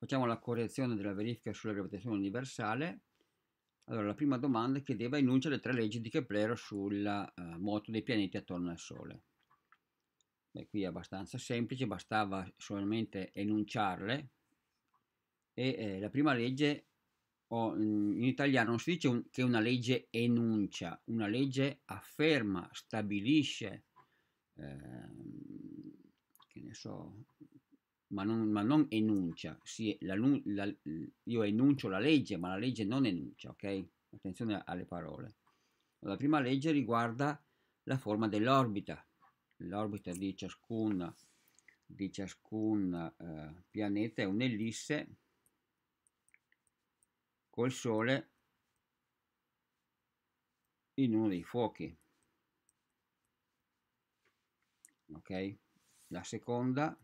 Facciamo la correzione della verifica sulla gravitazione universale. Allora, la prima domanda chiedeva enunciare le tre leggi di Keplero sul uh, eh, moto dei pianeti attorno al Sole. Beh, qui è abbastanza semplice, bastava solamente enunciarle. E eh, la prima legge, oh, in italiano non si dice un, che una legge enuncia, una legge afferma, stabilisce, eh, che ne so, ma non, ma non enuncia. Si, la, la, io enuncio la legge, ma la legge non enuncia, ok? Attenzione alle parole. La prima legge riguarda la forma dell'orbita, l'orbita di ciascun, di ciascun eh, pianeta è un'ellisse col Sole in uno dei fuochi. Ok? La seconda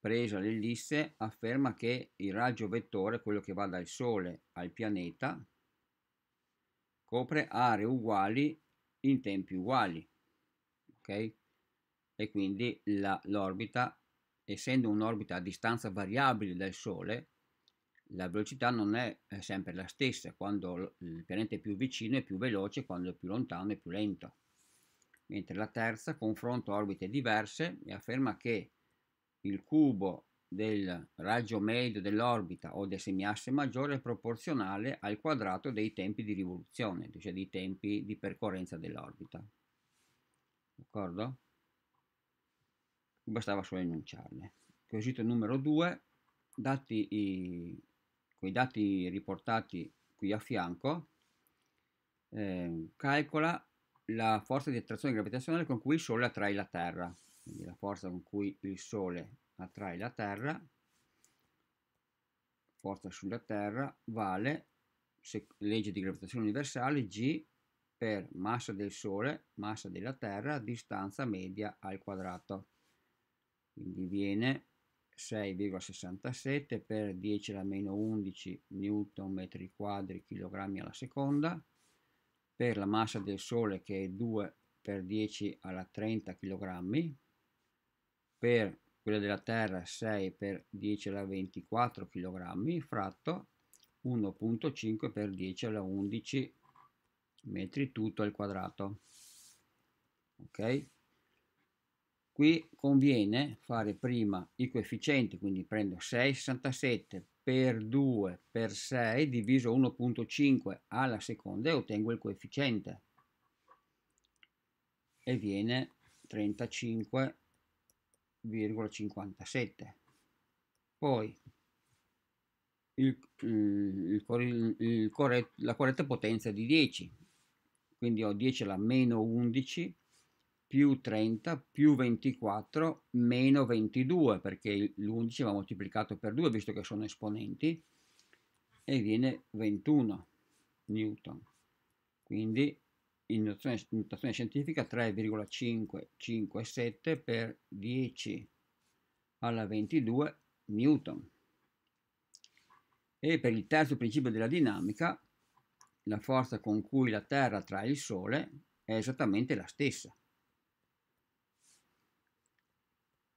preso l'ellisse afferma che il raggio vettore, quello che va dal Sole al pianeta, copre aree uguali in tempi uguali. Ok? E quindi l'orbita, essendo un'orbita a distanza variabile dal Sole, la velocità non è sempre la stessa, quando il pianeta è più vicino è più veloce, quando è più lontano è più lento. Mentre la terza confronta orbite diverse e afferma che il cubo del raggio medio dell'orbita o del semiasse maggiore è proporzionale al quadrato dei tempi di rivoluzione, cioè dei tempi di percorrenza dell'orbita. D'accordo? Bastava solo enunciarle. Quesito numero 2, dati i, con i dati riportati qui a fianco, eh, calcola la forza di attrazione gravitazionale con cui il Sole attrae la Terra quindi la forza con cui il Sole attrae la Terra, forza sulla Terra, vale, se, legge di gravitazione universale, G per massa del Sole, massa della Terra, distanza media al quadrato. Quindi viene 6,67 per 10 alla meno 11 newton metri quadri chilogrammi alla seconda, per la massa del Sole che è 2 per 10 alla 30 chilogrammi, per quella della terra 6 per 10 alla 24 kg fratto 1.5 per 10 alla 11 metri tutto al quadrato ok qui conviene fare prima i coefficienti quindi prendo 6,67 per 2 per 6 diviso 1.5 alla seconda e ottengo il coefficiente e viene 35 0,57 poi il, il, il, corret, la corretta potenza è di 10 quindi ho 10 alla meno 11 più 30 più 24 meno 22 perché l'11 va moltiplicato per 2 visto che sono esponenti e viene 21 newton quindi in notazione, notazione scientifica 3,557 per 10 alla 22 newton. E per il terzo principio della dinamica, la forza con cui la Terra attrae il Sole è esattamente la stessa.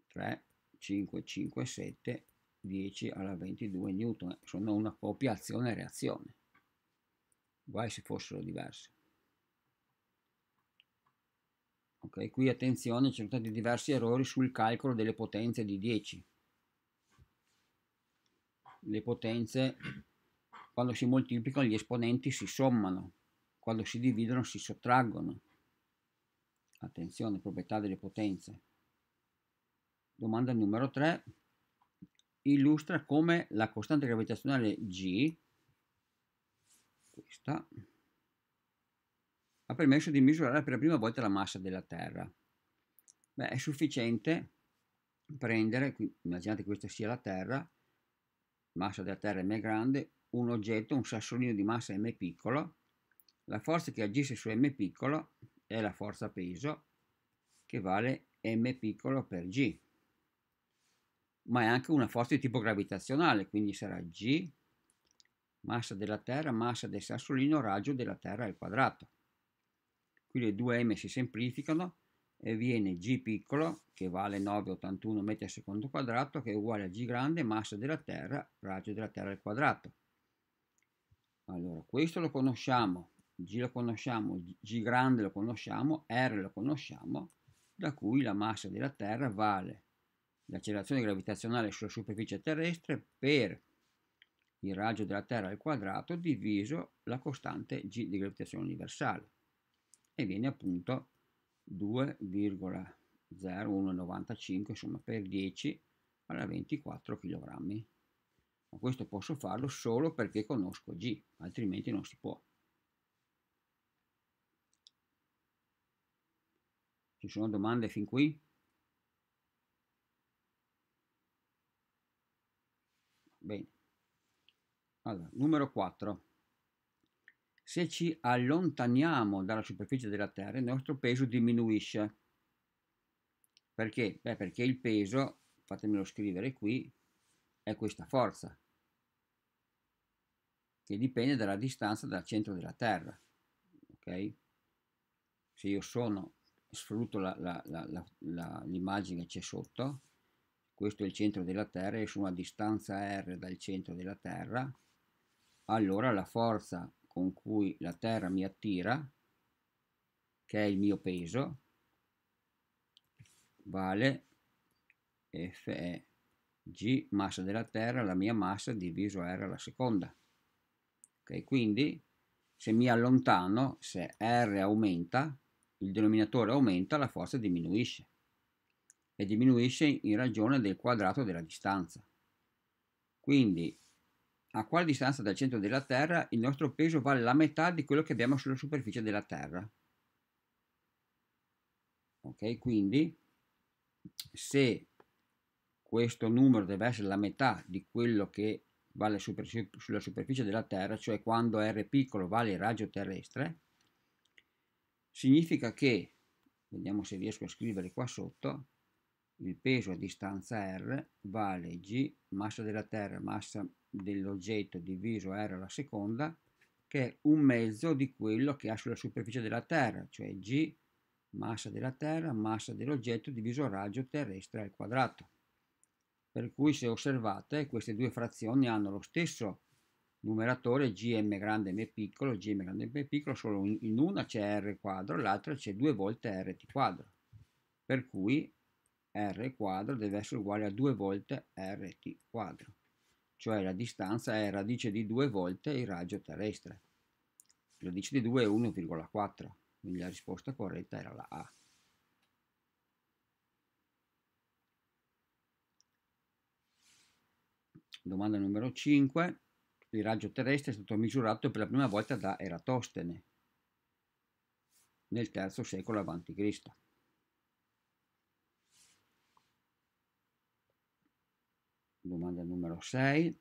3, 5, 5, 7, 10 alla 22 newton, sono una copiazione reazione. Guai se fossero diverse. Okay, qui attenzione, ci sono stati diversi errori sul calcolo delle potenze di 10. Le potenze, quando si moltiplicano, gli esponenti si sommano, quando si dividono si sottraggono. Attenzione, proprietà delle potenze. Domanda numero 3. Illustra come la costante gravitazionale G, questa, ha permesso di misurare per la prima volta la massa della Terra. Beh, è sufficiente prendere, immaginate che questa sia la Terra, massa della Terra m grande, un oggetto, un sassolino di massa m piccolo, la forza che agisce su m piccolo è la forza peso che vale m piccolo per g, ma è anche una forza di tipo gravitazionale, quindi sarà g massa della Terra, massa del sassolino, raggio della Terra al quadrato qui le due m si semplificano e viene g piccolo che vale 9,81 metri al secondo quadrato che è uguale a g grande massa della terra raggio della terra al quadrato allora questo lo conosciamo g lo conosciamo g grande lo conosciamo r lo conosciamo da cui la massa della terra vale l'accelerazione gravitazionale sulla superficie terrestre per il raggio della Terra al quadrato diviso la costante g di gravitazione universale e viene appunto 2,0195 insomma per 10 alla 24 kg ma questo posso farlo solo perché conosco G altrimenti non si può ci sono domande fin qui? bene allora numero 4 se ci allontaniamo dalla superficie della Terra, il nostro peso diminuisce. Perché? Beh, perché il peso, fatemelo scrivere qui, è questa forza, che dipende dalla distanza dal centro della Terra. Ok? Se io sono, sfrutto l'immagine che c'è sotto, questo è il centro della Terra, e sono a distanza R dal centro della Terra, allora la forza con cui la terra mi attira, che è il mio peso, vale Fe G, massa della terra, la mia massa diviso R alla seconda. Ok, quindi se mi allontano, se R aumenta, il denominatore aumenta, la forza diminuisce e diminuisce in ragione del quadrato della distanza. Quindi a quale distanza dal centro della Terra il nostro peso vale la metà di quello che abbiamo sulla superficie della Terra. Ok, quindi se questo numero deve essere la metà di quello che vale super, sulla superficie della Terra, cioè quando R piccolo vale il raggio terrestre, significa che, vediamo se riesco a scrivere qua sotto, il peso a distanza r vale g massa della Terra, massa dell'oggetto diviso r alla seconda, che è un mezzo di quello che ha sulla superficie della Terra, cioè g massa della Terra, massa dell'oggetto diviso raggio terrestre al quadrato. Per cui se osservate queste due frazioni hanno lo stesso numeratore gm grande m piccolo, gm grande m piccolo, solo in una c'è r quadro, l'altra c'è due volte rt quadro. Per cui r quadro deve essere uguale a 2 volte rt quadro, cioè la distanza è radice di 2 volte il raggio terrestre. Radice di 2 è 1,4, quindi la risposta corretta era la A. Domanda numero 5. Il raggio terrestre è stato misurato per la prima volta da Eratostene nel III secolo a.C. Domanda numero 6.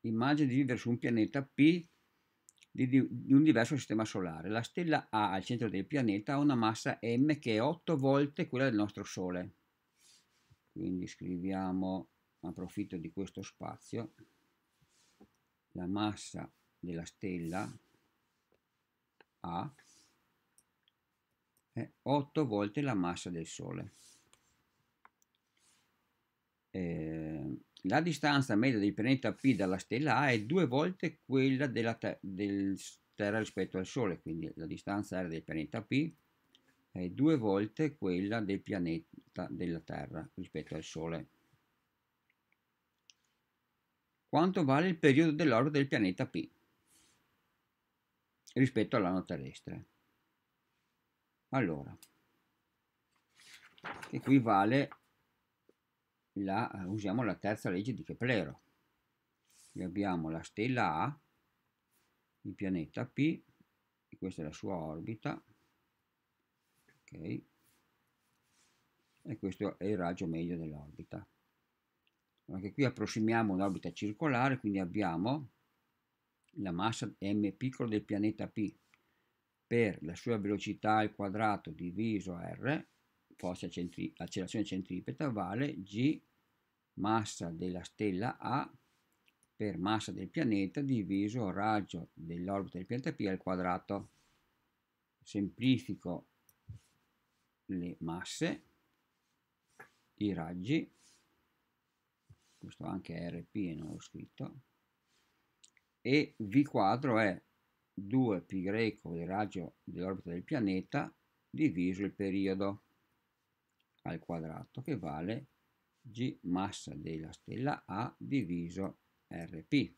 Immagine di vivere su un pianeta P di, di, un diverso sistema solare. La stella A al centro del pianeta ha una massa M che è 8 volte quella del nostro Sole. Quindi scriviamo, approfitto di questo spazio, la massa della stella A è 8 volte la massa del Sole. Eh, la distanza media del pianeta P dalla stella A è due volte quella della ter- del Terra rispetto al Sole, quindi la distanza aerea del pianeta P è due volte quella del pianeta della Terra rispetto al Sole. Quanto vale il periodo dell'orbita del pianeta P rispetto all'anno terrestre? Allora, che qui vale la, eh, usiamo la terza legge di Keplero. Qui abbiamo la stella A, il pianeta P, questa è la sua orbita, ok, e questo è il raggio medio dell'orbita. Anche qui approssimiamo un'orbita circolare, quindi abbiamo la massa m piccolo del pianeta P per la sua velocità al quadrato diviso r forza centri, accelerazione centripeta vale G massa della stella A per massa del pianeta diviso raggio dell'orbita del pianeta P al quadrato. Semplifico le masse, i raggi, questo anche RP e non l'ho scritto, e V quadro è 2 π greco del raggio dell'orbita del pianeta diviso il periodo al quadrato che vale g massa della stella A diviso Rp.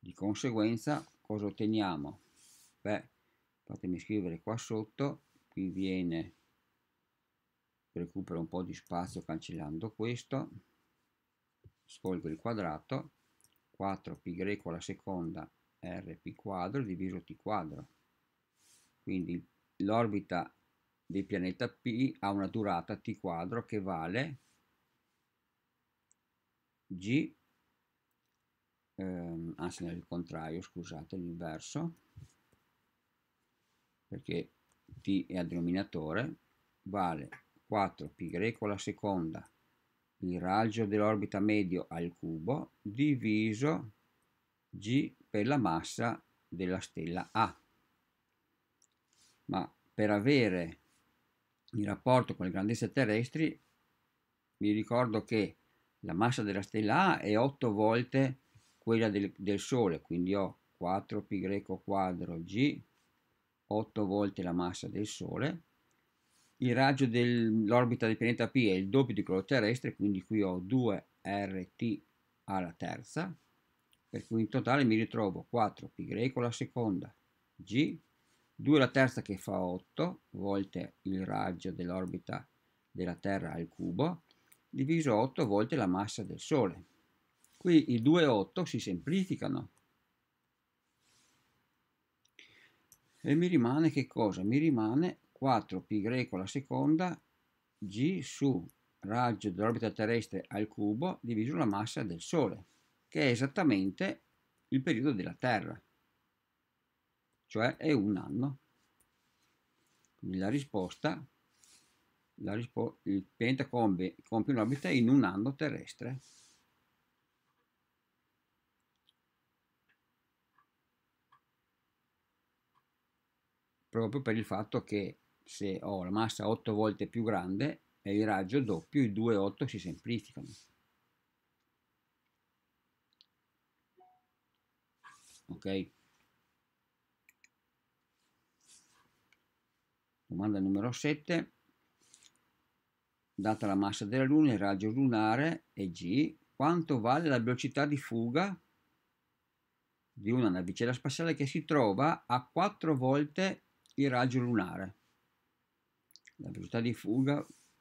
Di conseguenza cosa otteniamo? Beh, fatemi scrivere qua sotto, qui viene, recupero un po' di spazio cancellando questo, sfolgo il quadrato, 4π greco alla seconda rp quadro diviso t quadro. Quindi l'orbita di pianeta P ha una durata t quadro che vale g ehm, anzi ah, nel contrario scusate l'inverso perché t è al denominatore vale 4π alla seconda il raggio dell'orbita medio al cubo diviso g per la massa della stella A ma per avere in rapporto con le grandezze terrestri, vi ricordo che la massa della stella A è 8 volte quella del, del Sole, quindi ho 4 π quadro g, 8 volte la massa del Sole, il raggio dell'orbita del pianeta P è il doppio di quello terrestre, quindi qui ho 2RT alla terza, per cui in totale mi ritrovo 4π alla seconda g 2 alla terza che fa 8 volte il raggio dell'orbita della Terra al cubo diviso 8 volte la massa del Sole. Qui i 2 e 8 si semplificano. E mi rimane che cosa? Mi rimane 4π alla seconda g su raggio dell'orbita terrestre al cubo diviso la massa del Sole, che è esattamente il periodo della Terra cioè è un anno. Quindi la risposta, la rispo il pianeta compie, compie un'orbita in un anno terrestre. Proprio per il fatto che se ho la massa 8 volte più grande e il raggio doppio, i 2 e 8 si semplificano. Ok? Domanda numero 7. Data la massa della Luna, il raggio lunare e G, quanto vale la velocità di fuga di una navicella spaziale che si trova a 4 volte il raggio lunare? La velocità di fuga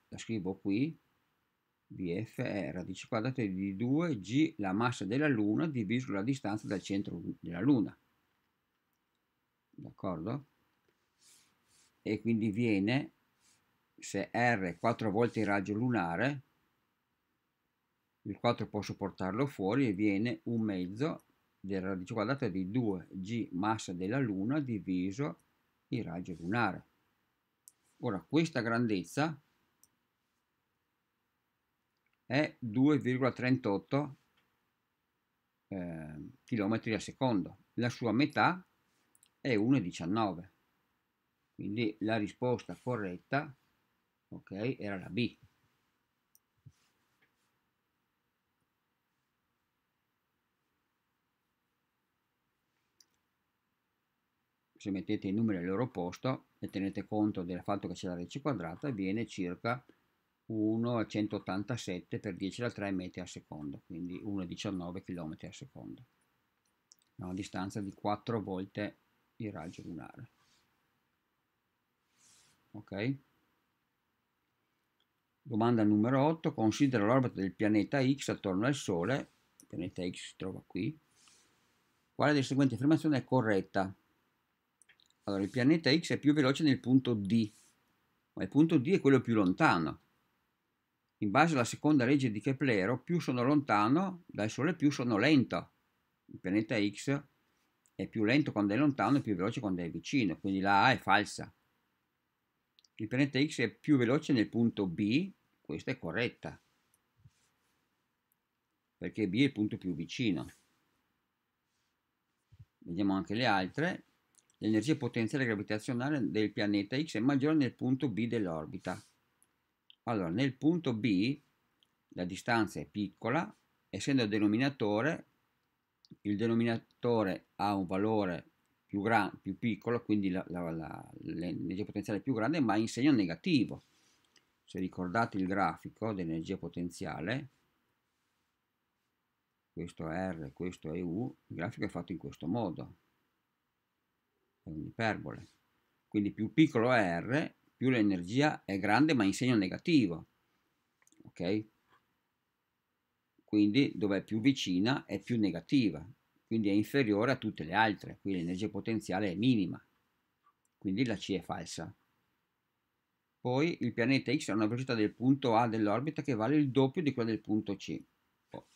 la scrivo qui, VF è radice quadrata di 2G, la massa della Luna, diviso la distanza dal centro della Luna. D'accordo? e quindi viene, se R è 4 volte il raggio lunare, il 4 posso portarlo fuori e viene un mezzo della radice quadrata di 2g massa della luna diviso il raggio lunare. Ora questa grandezza è 2,38 eh, km al secondo, la sua metà è 1,19 quindi la risposta corretta ok, era la B. Se mettete i numeri al loro posto e tenete conto del fatto che c'è la radice quadrata, viene circa 1 a 187 per 10 alla 3 metri al secondo, quindi 1 a 19 km al secondo, a una distanza di 4 volte il raggio lunare ok? Domanda numero 8, considera l'orbita del pianeta X attorno al Sole, il pianeta X si trova qui, quale delle seguenti affermazioni è corretta? Allora, il pianeta X è più veloce nel punto D, ma il punto D è quello più lontano. In base alla seconda legge di Keplero, più sono lontano dal Sole, più sono lento. Il pianeta X è più lento quando è lontano e più veloce quando è vicino, quindi la A è falsa il pianeta X è più veloce nel punto B, questa è corretta, perché B è il punto più vicino. Vediamo anche le altre. L'energia potenziale gravitazionale del pianeta X è maggiore nel punto B dell'orbita. Allora, nel punto B la distanza è piccola, essendo il denominatore, il denominatore ha un valore più, gran, più piccola, quindi l'energia potenziale più grande, ma in segno negativo. Se ricordate il grafico dell'energia potenziale, questo è R, questo è U, il grafico è fatto in questo modo, è un'iperbole. Quindi più piccolo è R, più l'energia è grande ma in segno negativo. Ok? Quindi dove è più vicina è più negativa, quindi è inferiore a tutte le altre, qui l'energia potenziale è minima, quindi la C è falsa. Poi il pianeta X ha una velocità del punto A dell'orbita che vale il doppio di quella del punto C. Oh.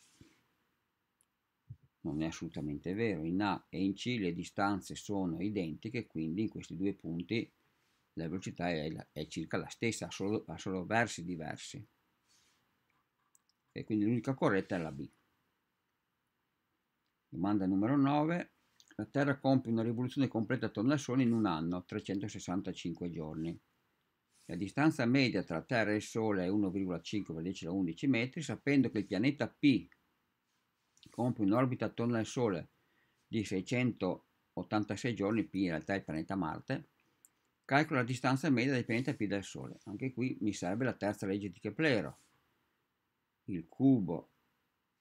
Non è assolutamente vero, in A e in C le distanze sono identiche, quindi in questi due punti la velocità è, è circa la stessa, ha solo, ha solo versi diversi. E quindi l'unica corretta è la B. Domanda numero 9. La Terra compie una rivoluzione completa attorno al Sole in un anno, 365 giorni. La distanza media tra Terra e Sole è 1,5 per 10 alla 11 metri, sapendo che il pianeta P compie un'orbita attorno al Sole di 686 giorni, P in realtà è il pianeta Marte, calcola la distanza media del pianeta P dal Sole. Anche qui mi serve la terza legge di Keplero. Il cubo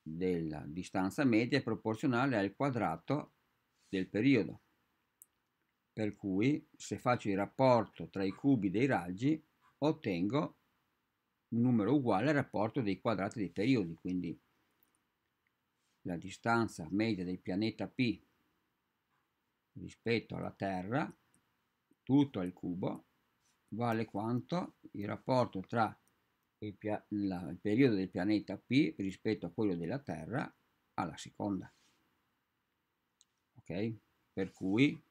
della distanza media è proporzionale al quadrato del periodo. Per cui se faccio il rapporto tra i cubi dei raggi ottengo un numero uguale al rapporto dei quadrati dei periodi, quindi la distanza media del pianeta P rispetto alla Terra, tutto al cubo, vale quanto il rapporto tra il, la, il periodo del pianeta P rispetto a quello della Terra alla seconda. Ok? Per cui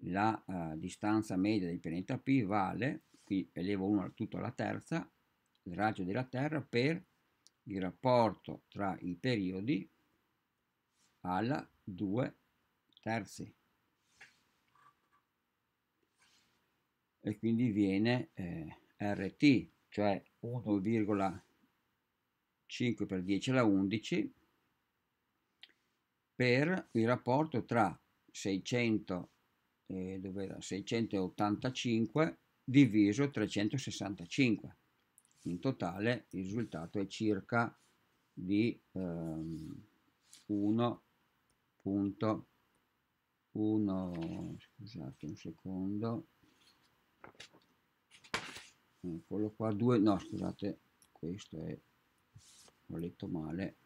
la uh, distanza media del pianeta P vale, qui elevo 1 al tutto alla terza, il raggio della Terra per il rapporto tra i periodi alla 2 terzi. E quindi viene eh, RT cioè 1,5 per 10 alla 11 per il rapporto tra 600 eh, dove era 685 diviso 365 in totale il risultato è circa di ehm, 1.1 scusate un secondo eccolo qua, due, no scusate, questo è, ho letto male,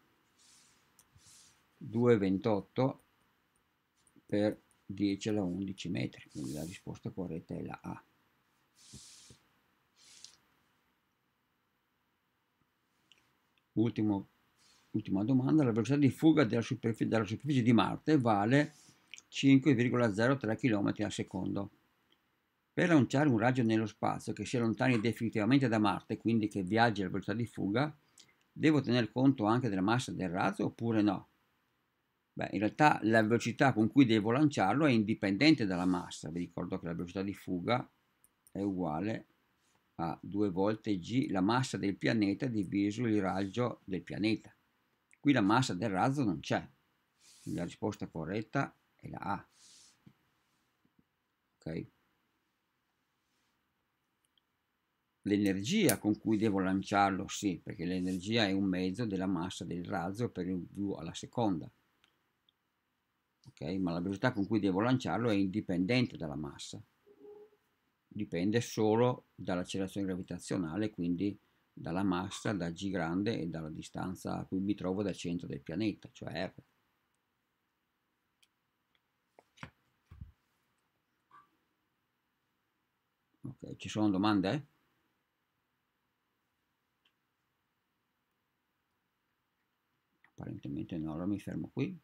2,28 per 10 alla 11 metri, quindi la risposta corretta è la A. Ultimo, ultima domanda, la velocità di fuga della superficie, dalla superficie di Marte vale 5,03 km al secondo. Per lanciare un raggio nello spazio che si allontani definitivamente da Marte, quindi che viaggi alla velocità di fuga, devo tener conto anche della massa del razzo oppure no? Beh, in realtà la velocità con cui devo lanciarlo è indipendente dalla massa. Vi ricordo che la velocità di fuga è uguale a 2 volte g, la massa del pianeta diviso il raggio del pianeta. Qui la massa del razzo non c'è. la risposta corretta è la A. Okay. l'energia con cui devo lanciarlo, sì, perché l'energia è un mezzo della massa del razzo per il v alla seconda. Okay? Ma la velocità con cui devo lanciarlo è indipendente dalla massa. Dipende solo dall'accelerazione gravitazionale, quindi dalla massa, da g grande e dalla distanza a cui mi trovo dal centro del pianeta, cioè r. Ok, ci sono domande? apparentemente no, allora mi fermo qui.